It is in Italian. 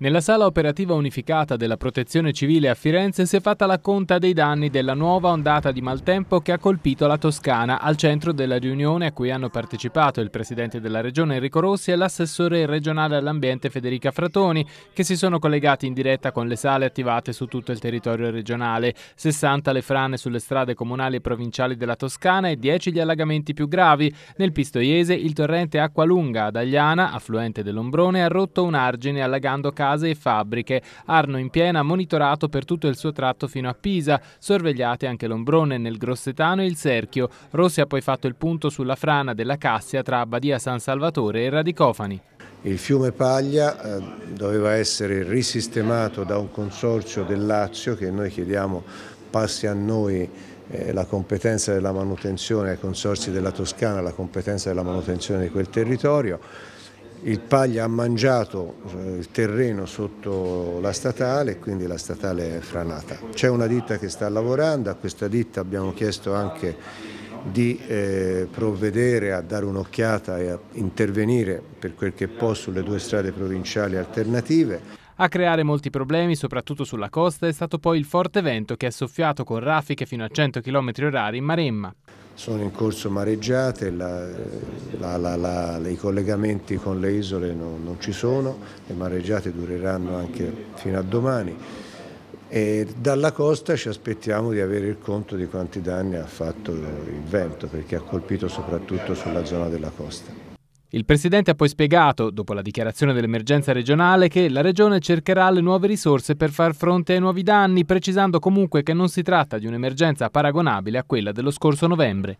Nella sala operativa unificata della Protezione Civile a Firenze si è fatta la conta dei danni della nuova ondata di maltempo che ha colpito la Toscana al centro della riunione a cui hanno partecipato il Presidente della Regione Enrico Rossi e l'assessore regionale all'ambiente Federica Fratoni che si sono collegati in diretta con le sale attivate su tutto il territorio regionale, 60 le frane sulle strade comunali e provinciali della Toscana e 10 gli allagamenti più gravi. Nel Pistoiese il torrente Acqualunga ad Agliana, affluente dell'Ombrone, ha rotto un argine allagando casa case e fabbriche. Arno in piena monitorato per tutto il suo tratto fino a Pisa, sorvegliate anche Lombrone nel Grossetano e il Serchio. Rossi ha poi fatto il punto sulla frana della Cassia tra Badia San Salvatore e Radicofani. Il fiume Paglia eh, doveva essere risistemato da un consorzio del Lazio che noi chiediamo passi a noi eh, la competenza della manutenzione ai consorzi della Toscana, la competenza della manutenzione di quel territorio il Paglia ha mangiato eh, il terreno sotto la statale e quindi la statale è franata. C'è una ditta che sta lavorando, a questa ditta abbiamo chiesto anche di eh, provvedere a dare un'occhiata e a intervenire per quel che può sulle due strade provinciali alternative. A creare molti problemi, soprattutto sulla costa, è stato poi il forte vento che ha soffiato con raffiche fino a 100 km orari in Maremma, sono in corso mareggiate, la, la, la, i collegamenti con le isole non, non ci sono, le mareggiate dureranno anche fino a domani. E dalla costa ci aspettiamo di avere il conto di quanti danni ha fatto il vento perché ha colpito soprattutto sulla zona della costa. Il Presidente ha poi spiegato, dopo la dichiarazione dell'emergenza regionale, che la Regione cercherà le nuove risorse per far fronte ai nuovi danni, precisando comunque che non si tratta di un'emergenza paragonabile a quella dello scorso novembre.